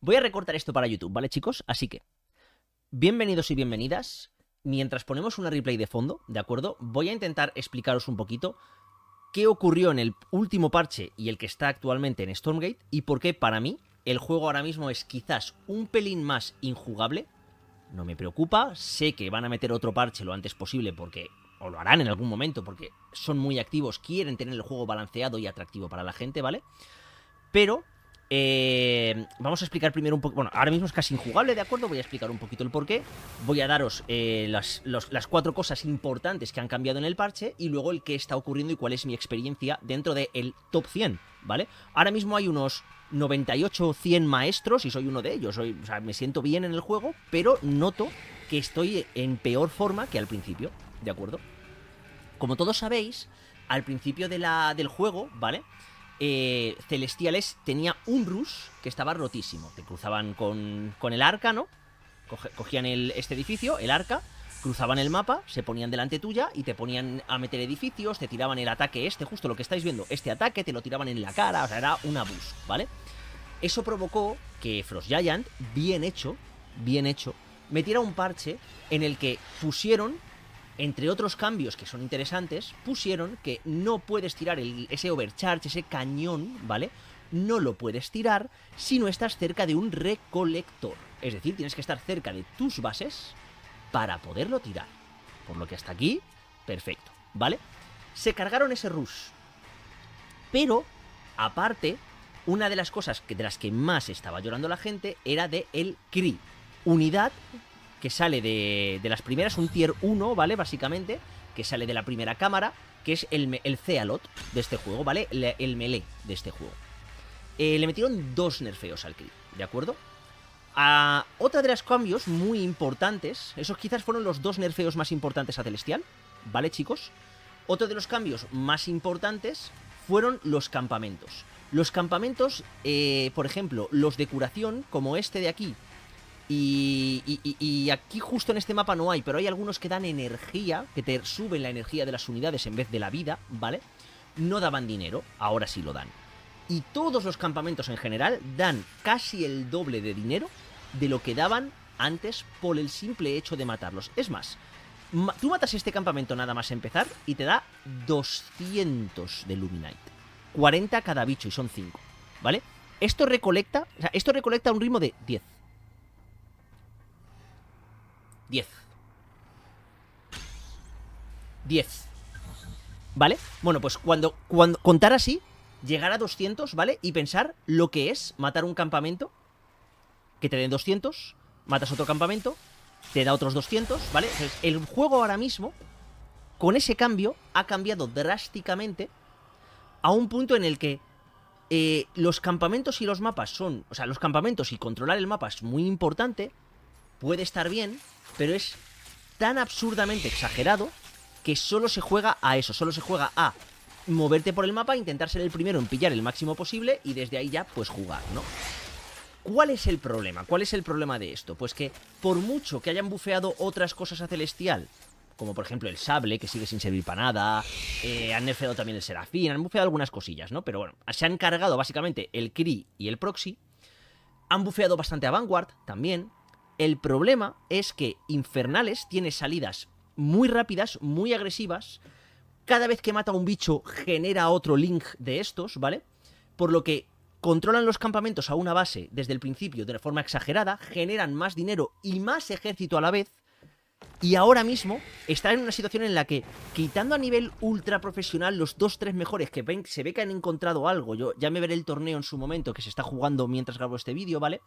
Voy a recortar esto para YouTube, ¿vale, chicos? Así que, bienvenidos y bienvenidas. Mientras ponemos una replay de fondo, ¿de acuerdo? Voy a intentar explicaros un poquito qué ocurrió en el último parche y el que está actualmente en Stormgate y por qué para mí el juego ahora mismo es quizás un pelín más injugable. No me preocupa, sé que van a meter otro parche lo antes posible porque, o lo harán en algún momento porque son muy activos, quieren tener el juego balanceado y atractivo para la gente, ¿vale? Pero eh, vamos a explicar primero un poco. Bueno, ahora mismo es casi injugable, ¿de acuerdo? Voy a explicar un poquito el porqué. Voy a daros eh, las, cuatro cosas importantes que han cambiado en el parche y luego el que está ocurriendo y cuál es mi experiencia dentro del el top 100, ¿vale? Ahora mismo hay unos 98 100 maestros y soy uno de ellos. o sea, me siento bien en el juego, pero noto que estoy en peor forma que al principio, ¿de acuerdo? Como todos sabéis, al principio de la, del juego, ¿vale? vale eh, celestiales tenía un rush que estaba rotísimo. Te cruzaban con, con el arca, ¿no? cogían este edificio, el arca, cruzaban el mapa, se ponían delante tuya y te ponían a meter edificios, te tiraban el ataque este, justo lo que estáis viendo, este ataque, te lo tiraban en la cara, o sea, era un abuso, ¿vale? Eso provocó que Frost Giant, bien hecho, bien hecho, metiera un parche en el que pusieron entre otros cambios que son interesantes, pusieron que no puedes tirar ese overcharge, ese cañón, ¿vale? No lo puedes tirar si no estás cerca de un recolector. Es decir, tienes que estar cerca de tus bases para poderlo tirar. Por lo que hasta aquí, perfecto, ¿vale? Se cargaron ese rush. Pero, aparte, una de las cosas que, de las que más estaba llorando la gente era de el CRI, unidad que sale de, las primeras, un tier 1, ¿vale? Básicamente, que sale de la primera cámara, que es el, el Cealot de este juego, ¿vale? El, melee de este juego. Eh, le metieron dos nerfeos al clip ¿de acuerdo? A, otra de las cambios muy importantes, esos quizás fueron los dos nerfeos más importantes a Celestial, ¿vale chicos? Otro de los cambios más importantes fueron los campamentos. Los campamentos, eh, por ejemplo, los de curación, como este de aquí, y, aquí justo en este mapa no hay, pero hay algunos que dan energía, que te suben la energía de las unidades en vez de la vida, ¿vale? No daban dinero, ahora sí lo dan. Y todos los campamentos en general dan casi el doble de dinero de lo que daban antes por el simple hecho de matarlos. Es más, tú matas este campamento nada más empezar y te da 200 de Luminite. 40 cada bicho y son 5, ¿vale? Esto recolecta, esto recolecta un ritmo de 10. 10. 10. ¿Vale? Bueno, pues cuando, cuando contar así, llegar a 200, ¿vale? Y pensar lo que es matar un campamento, que te den 200, matas otro campamento, te da otros 200, ¿vale? Entonces, el juego ahora mismo, con ese cambio, ha cambiado drásticamente a un punto en el que eh, los campamentos y los mapas son, o sea, los campamentos y controlar el mapa es muy importante, puede estar bien, pero es tan absurdamente exagerado que solo se juega a eso, solo se juega a moverte por el mapa, intentar ser el primero en pillar el máximo posible y desde ahí ya pues jugar, ¿no? ¿Cuál es el problema? ¿Cuál es el problema de esto? Pues que por mucho que hayan bufeado otras cosas a Celestial, como por ejemplo el sable, que sigue sin servir para nada, eh, han nerfeado también el serafín, han bufeado algunas cosillas, ¿no? Pero bueno, se han cargado básicamente el Kree y el Proxy, han bufeado bastante a Vanguard también, el problema es que Infernales tiene salidas muy rápidas, muy agresivas. Cada vez que mata un bicho genera otro link de estos, ¿vale? Por lo que controlan los campamentos a una base desde el principio de forma exagerada, generan más dinero y más ejército a la vez. Y ahora mismo está en una situación en la que, quitando a nivel ultra profesional los dos, tres mejores que ven, se ve que han encontrado algo, yo ya me veré el torneo en su momento que se está jugando mientras grabo este vídeo, ¿vale?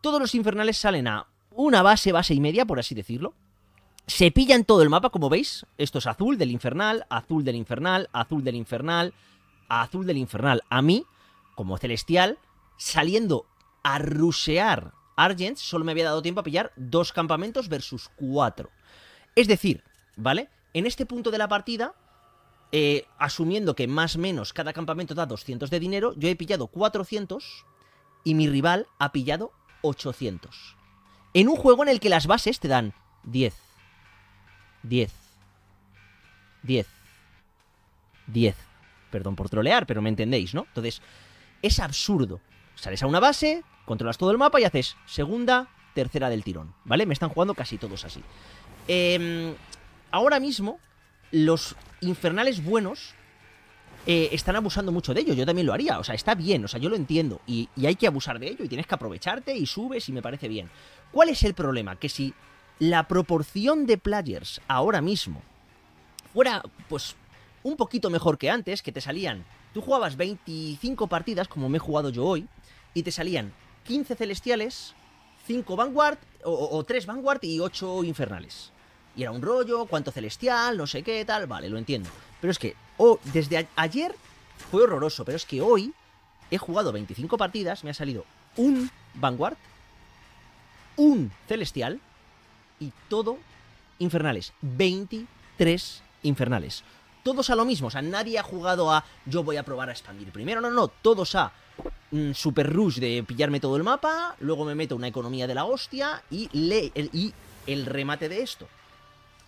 Todos los infernales salen a una base, base y media, por así decirlo. Se pillan todo el mapa, como veis. Esto es azul del infernal, azul del infernal, azul del infernal, azul del infernal. A mí, como celestial, saliendo a rusear Argent, solo me había dado tiempo a pillar dos campamentos versus cuatro. Es decir, ¿vale? En este punto de la partida, eh, asumiendo que más o menos cada campamento da 200 de dinero, yo he pillado 400 y mi rival ha pillado 800. En un juego en el que las bases te dan 10, 10, 10, 10. Perdón por trolear, pero me entendéis, ¿no? Entonces, es absurdo. Sales a una base, controlas todo el mapa y haces segunda, tercera del tirón, ¿vale? Me están jugando casi todos así. Em, ahora mismo, los infernales buenos eh, están abusando mucho de ello. Yo también lo haría. O sea, está bien, o sea, yo lo entiendo. Y, hay que abusar de ello y tienes que aprovecharte y subes y me parece bien. ¿Cuál es el problema? Que si la proporción de players ahora mismo fuera, pues, un poquito mejor que antes, que te salían. Tú jugabas 25 partidas, como me he jugado yo hoy, y te salían 15 celestiales, 5 Vanguard, o, o 3 Vanguard y 8 infernales y era un rollo, cuánto celestial, no sé qué, tal, vale, lo entiendo. Pero es que, desde ayer fue horroroso, pero es que hoy he jugado 25 partidas, me ha salido un Vanguard, un celestial y todo infernales. 23 infernales. Todos a lo mismo, o sea, nadie ha jugado a yo voy a probar a expandir primero, no, no, todos a mm, super rush de pillarme todo el mapa, luego me meto una economía de la hostia y, y el remate de esto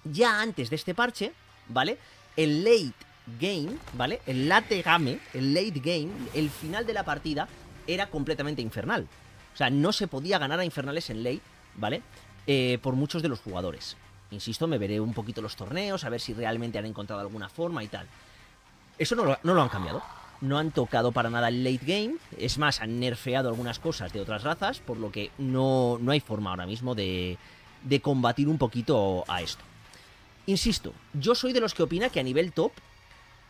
ya antes de este parche, ¿vale? El late game, ¿vale? El late game, el late game, el final de la partida era completamente infernal. O sea, no se podía ganar a infernales en late, ¿vale? Eh, por muchos de los jugadores. Insisto, me veré un poquito los torneos, a ver si realmente han encontrado alguna forma y tal. Eso no lo, han cambiado. No han tocado para nada el late game. Es más, han nerfeado algunas cosas de otras razas, por lo que no, hay forma ahora mismo de combatir un poquito a esto. Insisto, yo soy de los que opina que a nivel top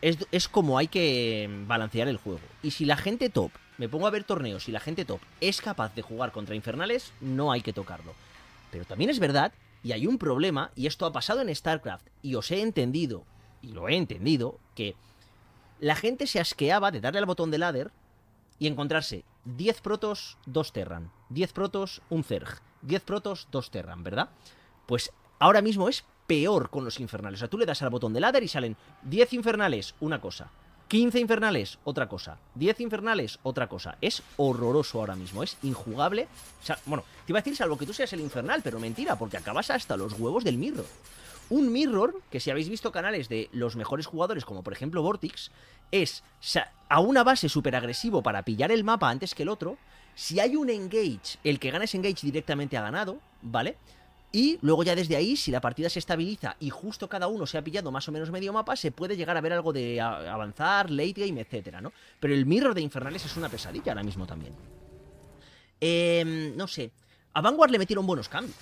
es, como hay que mm, balancear el juego. Y si la gente top, me pongo a ver torneos, Y la gente top es capaz de jugar contra infernales, no hay que tocarlo. Pero también es verdad, y hay un problema, y esto ha pasado en StarCraft, y os he entendido, y lo he entendido, que la gente se asqueaba de darle al botón de ladder y encontrarse 10 protos, 2 Terran, 10 protos, un Zerg, 10 protos, 2 Terran, ¿verdad? Pues ahora mismo es peor con los infernales. O sea, tú le das al botón de ladder y salen 10 infernales, una cosa. 15 infernales, otra cosa. 10 infernales, otra cosa. Es horroroso ahora mismo, es injugable. bueno, te iba a decir salvo que tú seas el infernal, pero mentira, porque acabas hasta los huevos del mirror. Un mirror, que si habéis visto canales de los mejores jugadores, como por ejemplo Vortex, es a una base súper agresivo para pillar el mapa antes que el otro. Si hay un engage, el que gana ese engage directamente ha ganado, ¿vale? vale y luego ya desde ahí, si la partida se estabiliza y justo cada uno se ha pillado más o menos medio mapa, se puede llegar a ver algo de avanzar, late game, etcétera, ¿no? Pero el mirror de Infernales es una pesadilla ahora mismo también. Em, no sé. A Vanguard le metieron buenos cambios.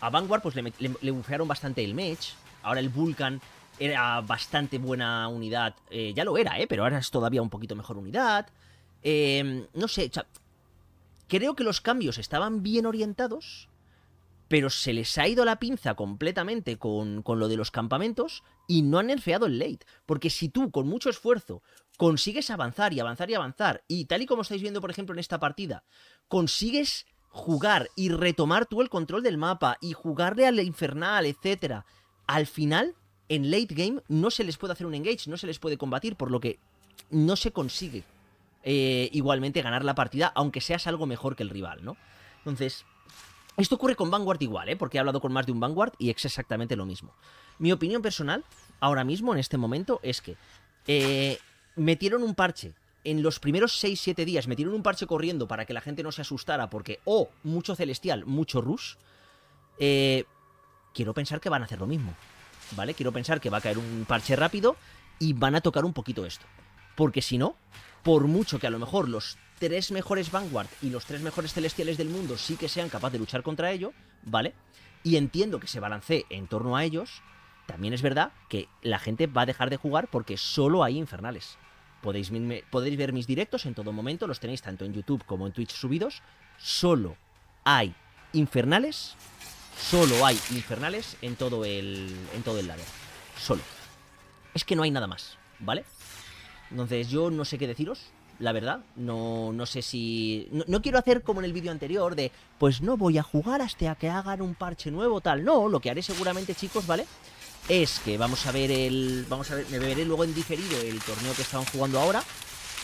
A Vanguard pues le, bufearon bastante el match. Ahora el Vulcan era bastante buena unidad. Eh, ya lo era, ¿eh? Pero ahora es todavía un poquito mejor unidad. Em, no sé, creo que los cambios estaban bien orientados pero se les ha ido la pinza completamente con, con, lo de los campamentos y no han nerfeado el late. Porque si tú, con mucho esfuerzo, consigues avanzar y avanzar y avanzar, y tal y como estáis viendo, por ejemplo, en esta partida, consigues jugar y retomar tú el control del mapa y jugarle al infernal, etc., al final, en late game, no se les puede hacer un engage, no se les puede combatir, por lo que no se consigue eh, igualmente ganar la partida, aunque seas algo mejor que el rival, ¿no? Entonces, esto ocurre con Vanguard igual, ¿eh? porque he hablado con más de un Vanguard y es exactamente lo mismo. Mi opinión personal, ahora mismo, en este momento, es que eh, metieron un parche en los primeros 6-7 días metieron un parche corriendo para que la gente no se asustara porque, oh, mucho celestial, mucho rush, eh, quiero pensar que van a hacer lo mismo, ¿vale? Quiero pensar que va a caer un parche rápido y van a tocar un poquito esto. Porque si no, por mucho que a lo mejor los tres mejores Vanguard y los tres mejores celestiales del mundo sí que sean capaces de luchar contra ello, ¿vale? Y entiendo que se balancee en torno a ellos. También es verdad que la gente va a dejar de jugar porque solo hay infernales. Podéis, podéis ver mis directos en todo momento, los tenéis tanto en YouTube como en Twitch subidos. Solo hay infernales, solo hay infernales en todo el, en todo el lado. Solo. Es que no hay nada más, ¿vale? Entonces yo no sé qué deciros, la verdad. No, sé si. No, quiero hacer como en el vídeo anterior de, pues no voy a jugar hasta que hagan un parche nuevo, tal. No, lo que haré seguramente, chicos, ¿vale? Es que vamos a ver el. Vamos a ver, me veré luego en diferido el torneo que estaban jugando ahora.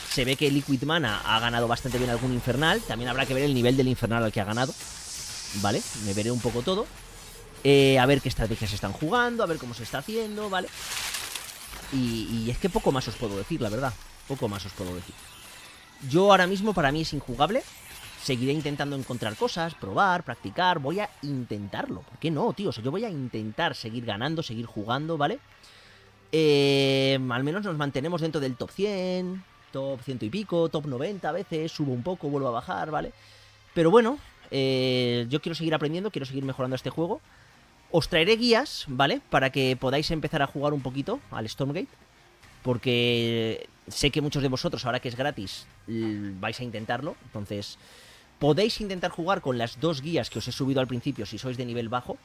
Se ve que Liquid Mana ha ganado bastante bien algún infernal. También habrá que ver el nivel del infernal al que ha ganado. ¿Vale? Me veré un poco todo. Eh, a ver qué estrategias están jugando, a ver cómo se está haciendo, ¿vale? y es que poco más os puedo decir, la verdad. Poco más os puedo decir. Yo ahora mismo para mí es injugable. Seguiré intentando encontrar cosas, probar, practicar. Voy a intentarlo. ¿Por qué no, tío? O sea, yo voy a intentar seguir ganando, seguir jugando, ¿vale? Eh, al menos nos mantenemos dentro del top 100, top 100 y pico, top 90 a veces. Subo un poco, vuelvo a bajar, ¿vale? Pero bueno, eh, yo quiero seguir aprendiendo, quiero seguir mejorando este juego. Os traeré guías, ¿vale? Para que podáis empezar a jugar un poquito al Stormgate. Porque sé que muchos de vosotros, ahora que es gratis, vais a intentarlo. Entonces, podéis intentar jugar con las dos guías que os he subido al principio si sois de nivel bajo.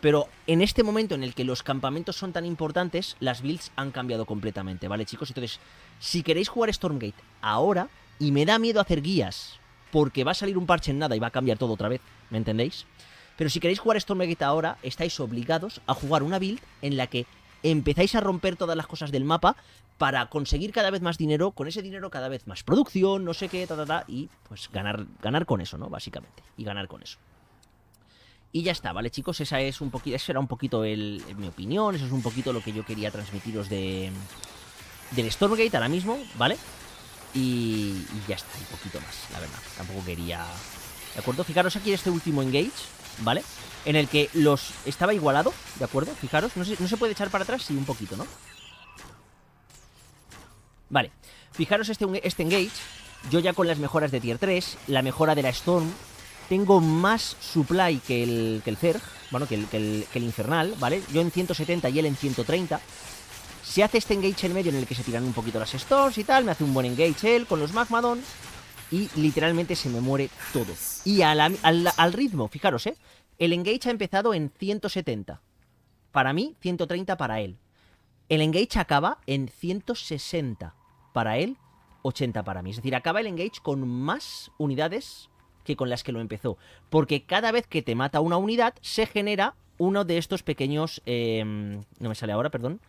Pero en este momento en el que los campamentos son tan importantes, las builds han cambiado completamente, ¿vale, chicos? Entonces, si queréis jugar Stormgate ahora, y me da miedo hacer guías, porque va a salir un parche en nada y va a cambiar todo otra vez, ¿me entendéis? Pero si queréis jugar Stormgate ahora, estáis obligados a jugar una build en la que empezáis a romper todas las cosas del mapa para conseguir cada vez más dinero, con ese dinero cada vez más producción, no sé qué, ta, ta, ta, y pues ganar, ganar con eso, ¿no? Básicamente, y ganar con eso. Y ya está, ¿vale, chicos? Esa es un poquito, esa era un poquito el, mi opinión, eso es un poquito lo que yo quería transmitiros de, del Stormgate ahora mismo, ¿vale? Y, y ya está, un poquito más, la verdad. Tampoco quería... ¿De acuerdo? Fijaros aquí en este último engage, ¿vale? En el que los estaba igualado, ¿de acuerdo? Fijaros, no se, puede echar para atrás, sí, un poquito, ¿no? Vale, fijaros este, este engage, yo ya con las mejoras de tier 3, la mejora de la Storm, tengo más supply que el, que bueno, que el, que el Infernal, ¿vale? Yo en 170 y él en 130. Se hace este engage en medio en el que se tiran un poquito las Storms y tal, me hace un buen engage él con los Magmadon y literalmente se me muere todo. Y al, ritmo, fijaros, ¿eh? El engage ha empezado en 170. Para mí, 130 para él. El engage acaba en 160 para él, 80 para mí. Es decir, acaba el engage con más unidades que con las que lo empezó. Porque cada vez que te mata una unidad, se genera uno de estos pequeños... Em, no me sale ahora, perdón.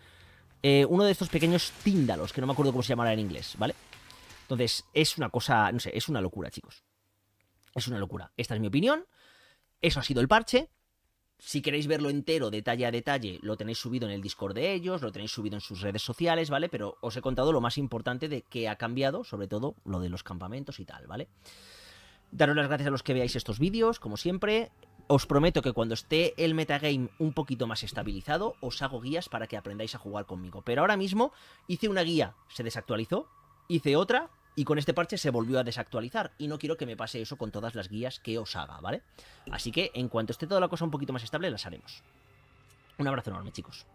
Eh, uno de estos pequeños tíndalos, que no me acuerdo cómo se llamará en inglés, ¿vale? Entonces, es una cosa, no sé, es una locura, chicos. Es una locura. Esta es mi opinión. Eso ha sido el parche. Si queréis verlo entero, detalle a detalle, lo tenéis subido en el Discord de ellos, lo tenéis subido en sus redes sociales, ¿vale? Pero os he contado lo más importante de qué ha cambiado, sobre todo lo de los campamentos y tal, ¿vale? Daros las gracias a los que veáis estos vídeos, como siempre. Os prometo que cuando esté el metagame un poquito más estabilizado, os hago guías para que aprendáis a jugar conmigo. Pero ahora mismo hice una guía, se desactualizó, hice otra y con este parche se volvió a desactualizar y no quiero que me pase eso con todas las guías que os haga, ¿vale? Así que en cuanto esté toda la cosa un poquito más estable, las haremos. Un abrazo enorme, chicos.